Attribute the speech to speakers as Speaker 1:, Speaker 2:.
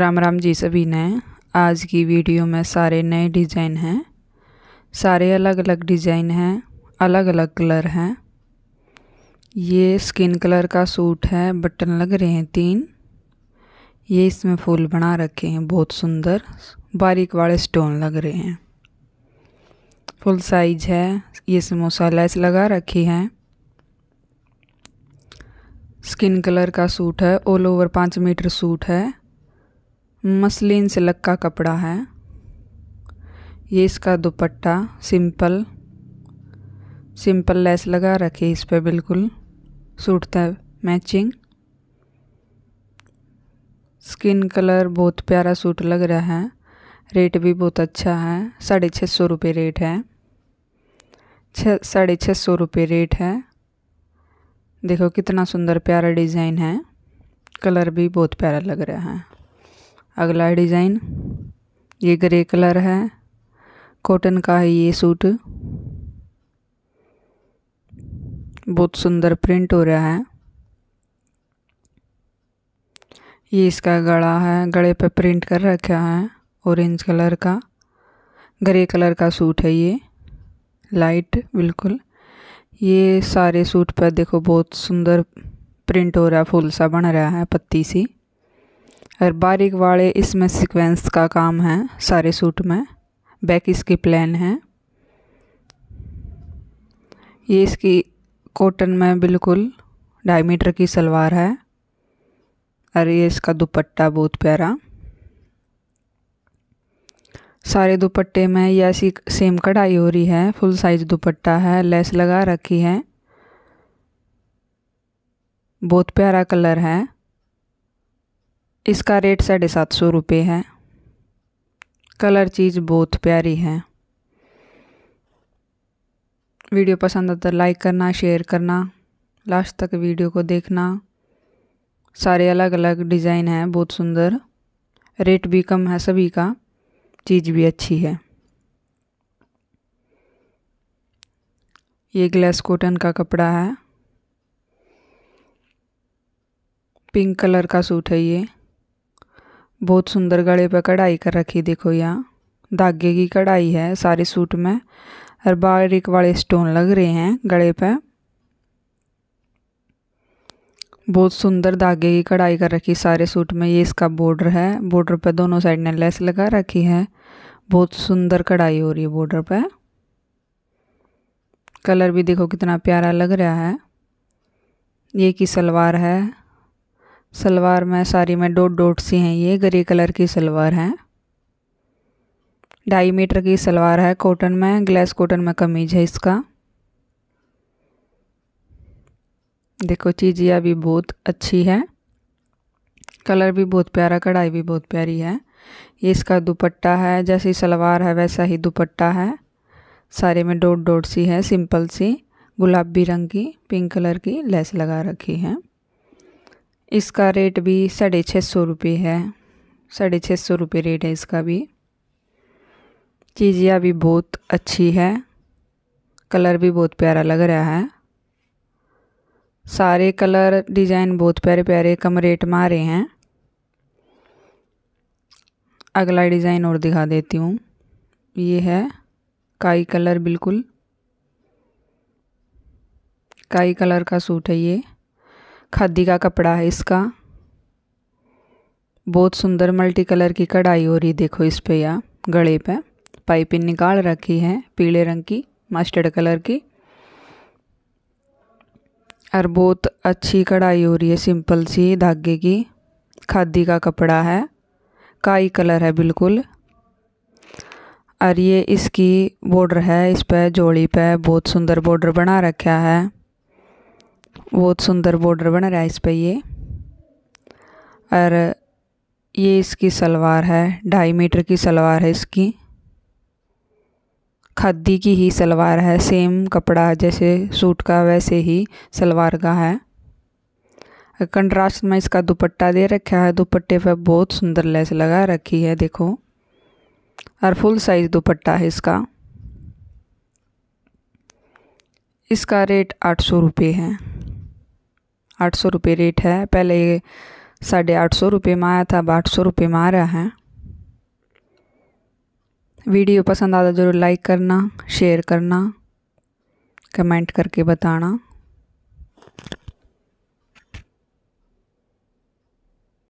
Speaker 1: राम राम जी सभी ने आज की वीडियो में सारे नए डिज़ाइन हैं सारे अलग अलग डिज़ाइन हैं अलग अलग कलर हैं ये स्किन कलर का सूट है बटन लग रहे हैं तीन ये इसमें फूल बना रखे हैं बहुत सुंदर बारीक वाले स्टोन लग रहे हैं फुल साइज है ये समोसा लैस लगा रखी है स्किन कलर का सूट है ऑल ओवर पाँच मीटर सूट है मसलिन सिल्क का कपड़ा है ये इसका दुपट्टा सिंपल सिंपल लेस लगा रखी इस पर बिल्कुल सूट था मैचिंग स्किन कलर बहुत प्यारा सूट लग रहा है रेट भी बहुत अच्छा है साढ़े छः सौ रुपये रेट है छ साढ़े छः सौ रुपये रेट है देखो कितना सुंदर प्यारा डिज़ाइन है कलर भी बहुत प्यारा लग रहा है अगला डिज़ाइन ये ग्रे कलर है कॉटन का है ये सूट बहुत सुंदर प्रिंट हो रहा है ये इसका गला है गले पे प्रिंट कर रखा है ऑरेंज कलर का ग्रे कलर का सूट है ये लाइट बिल्कुल ये सारे सूट पर देखो बहुत सुंदर प्रिंट हो रहा है फूल सा बन रहा है पत्ती सी और बारीक वाले इसमें सीक्वेंस का काम है सारे सूट में बैक इसकी प्लेन है ये इसकी कॉटन में बिल्कुल डायमीटर की सलवार है और ये इसका दुपट्टा बहुत प्यारा सारे दुपट्टे में ये ऐसी सेम कढ़ाई हो रही है फुल साइज दुपट्टा है लेस लगा रखी है बहुत प्यारा कलर है इसका रेट साढ़े सात सौ रुपये है कलर चीज़ बहुत प्यारी है वीडियो पसंद आता तो लाइक करना शेयर करना लास्ट तक वीडियो को देखना सारे अलग अलग डिज़ाइन हैं बहुत सुंदर रेट भी कम है सभी का चीज़ भी अच्छी है ये ग्लास कॉटन का कपड़ा है पिंक कलर का सूट है ये बहुत सुंदर गले पर कढ़ाई कर रखी देखो यहाँ धागे की कढ़ाई है सारे सूट में और बारीक वाले स्टोन लग रहे हैं गले पे बहुत सुंदर धागे की कढ़ाई कर रखी सारे सूट में ये इसका बॉर्डर है बॉर्डर पे दोनों साइड ने लेस लगा रखी है बहुत सुंदर कढ़ाई हो रही है बॉर्डर पे कलर भी देखो कितना प्यारा लग रहा है ये की सलवार है सलवार में साड़ी में डोट डोट सी हैं ये ग्रे कलर की सलवार है ढाई मीटर की सलवार है कॉटन में ग्लास कॉटन में कमीज है इसका देखो चीजिया भी बहुत अच्छी है कलर भी बहुत प्यारा कढ़ाई भी बहुत प्यारी है ये इसका दुपट्टा है जैसी सलवार है वैसा ही दुपट्टा है सारे में डोट डोट सी है सिंपल सी गुलाबी रंग की पिंक कलर की लेस लगा रखी है इसका रेट भी साढ़े छः सौ रुपये है साढ़े छः सौ रुपये रेट है इसका भी चीज़िया भी बहुत अच्छी है कलर भी बहुत प्यारा लग रहा है सारे कलर डिज़ाइन बहुत प्यारे प्यारे कम रेट में आ रहे हैं अगला डिज़ाइन और दिखा देती हूँ ये है काई कलर बिल्कुल काई कलर का सूट है ये खादी का कपड़ा है इसका बहुत सुंदर मल्टी कलर की कढ़ाई हो रही देखो इस पे या गले पे पाइपिंग निकाल रखी है पीले रंग की मस्टर्ड कलर की और बहुत अच्छी कढ़ाई हो रही है सिंपल सी धागे की खादी का कपड़ा है काई कलर है बिल्कुल और ये इसकी बॉर्डर है इस पर जोड़ी पे बहुत सुंदर बॉर्डर बना रखा है बहुत सुंदर बॉर्डर बन रहा है इस पर ये और ये इसकी सलवार है ढाई मीटर की सलवार है इसकी खद्दी की ही सलवार है सेम कपड़ा जैसे सूट का वैसे ही सलवार का है कंट्रास्ट में इसका दुपट्टा दे रखा है दुपट्टे पर बहुत सुंदर लेस लगा रखी है देखो और फुल साइज दुपट्टा है इसका इसका रेट आठ सौ रुपये है आठ सौ रुपये रेट है पहले ये साढ़े आठ सौ रुपये में आया था अब आठ सौ रुपये में आ रहा है वीडियो पसंद आता तो ज़रूर लाइक करना शेयर करना कमेंट करके बताना